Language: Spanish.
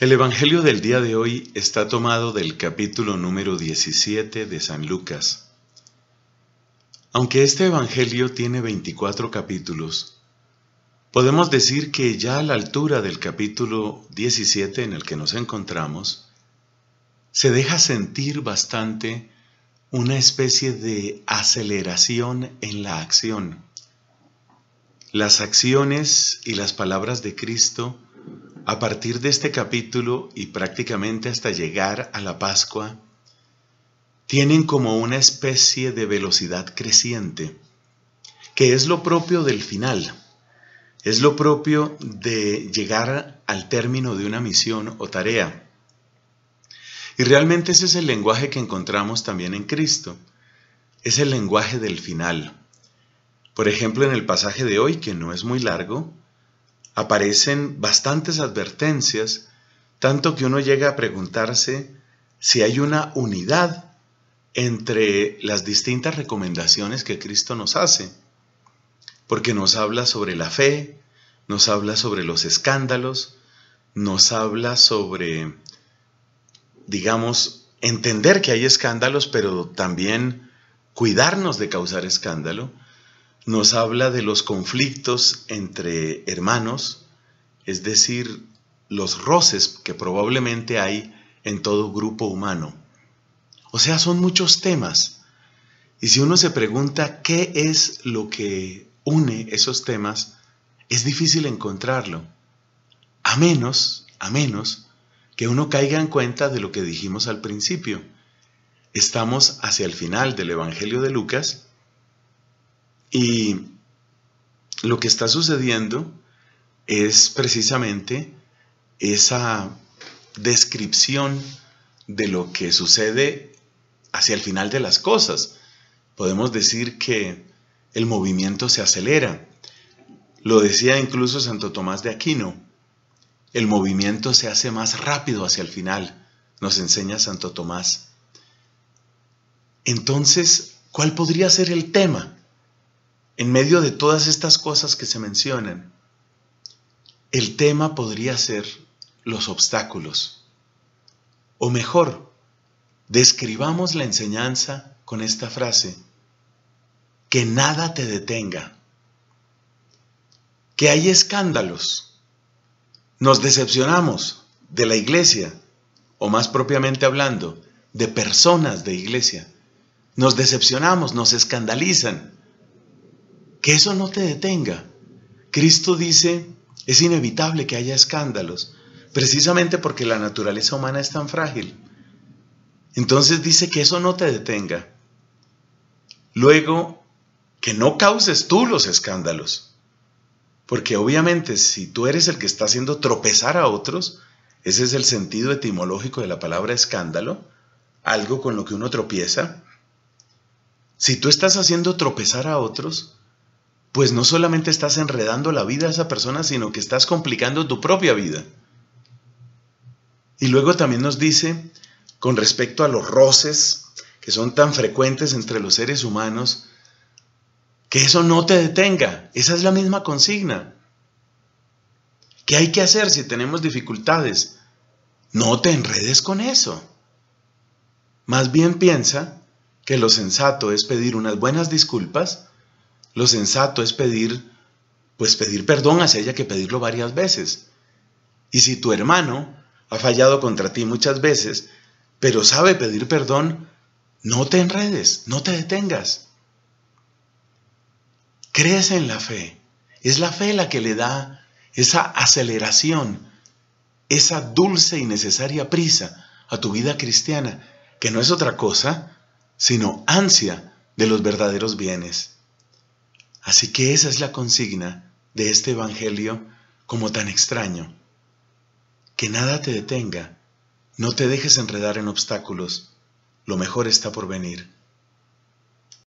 El Evangelio del día de hoy está tomado del capítulo número 17 de San Lucas. Aunque este Evangelio tiene 24 capítulos, podemos decir que ya a la altura del capítulo 17 en el que nos encontramos, se deja sentir bastante una especie de aceleración en la acción. Las acciones y las palabras de Cristo a partir de este capítulo y prácticamente hasta llegar a la Pascua, tienen como una especie de velocidad creciente, que es lo propio del final, es lo propio de llegar al término de una misión o tarea. Y realmente ese es el lenguaje que encontramos también en Cristo, es el lenguaje del final. Por ejemplo, en el pasaje de hoy, que no es muy largo, aparecen bastantes advertencias, tanto que uno llega a preguntarse si hay una unidad entre las distintas recomendaciones que Cristo nos hace, porque nos habla sobre la fe, nos habla sobre los escándalos, nos habla sobre, digamos, entender que hay escándalos, pero también cuidarnos de causar escándalo, nos habla de los conflictos entre hermanos, es decir, los roces que probablemente hay en todo grupo humano. O sea, son muchos temas. Y si uno se pregunta qué es lo que une esos temas, es difícil encontrarlo. A menos, a menos, que uno caiga en cuenta de lo que dijimos al principio. Estamos hacia el final del Evangelio de Lucas y lo que está sucediendo es precisamente esa descripción de lo que sucede hacia el final de las cosas. Podemos decir que el movimiento se acelera. Lo decía incluso Santo Tomás de Aquino. El movimiento se hace más rápido hacia el final, nos enseña Santo Tomás. Entonces, ¿cuál podría ser el tema? En medio de todas estas cosas que se mencionan, el tema podría ser los obstáculos. O mejor, describamos la enseñanza con esta frase, que nada te detenga, que hay escándalos, nos decepcionamos de la iglesia, o más propiamente hablando, de personas de iglesia, nos decepcionamos, nos escandalizan, que eso no te detenga. Cristo dice, es inevitable que haya escándalos, precisamente porque la naturaleza humana es tan frágil. Entonces dice que eso no te detenga. Luego, que no causes tú los escándalos. Porque obviamente si tú eres el que está haciendo tropezar a otros, ese es el sentido etimológico de la palabra escándalo, algo con lo que uno tropieza. Si tú estás haciendo tropezar a otros, pues no solamente estás enredando la vida a esa persona, sino que estás complicando tu propia vida. Y luego también nos dice, con respecto a los roces que son tan frecuentes entre los seres humanos, que eso no te detenga. Esa es la misma consigna. ¿Qué hay que hacer si tenemos dificultades? No te enredes con eso. Más bien piensa que lo sensato es pedir unas buenas disculpas lo sensato es pedir, pues pedir perdón hacia ella que pedirlo varias veces. Y si tu hermano ha fallado contra ti muchas veces, pero sabe pedir perdón, no te enredes, no te detengas. Crees en la fe. Es la fe la que le da esa aceleración, esa dulce y necesaria prisa a tu vida cristiana, que no es otra cosa sino ansia de los verdaderos bienes. Así que esa es la consigna de este Evangelio como tan extraño. Que nada te detenga, no te dejes enredar en obstáculos, lo mejor está por venir.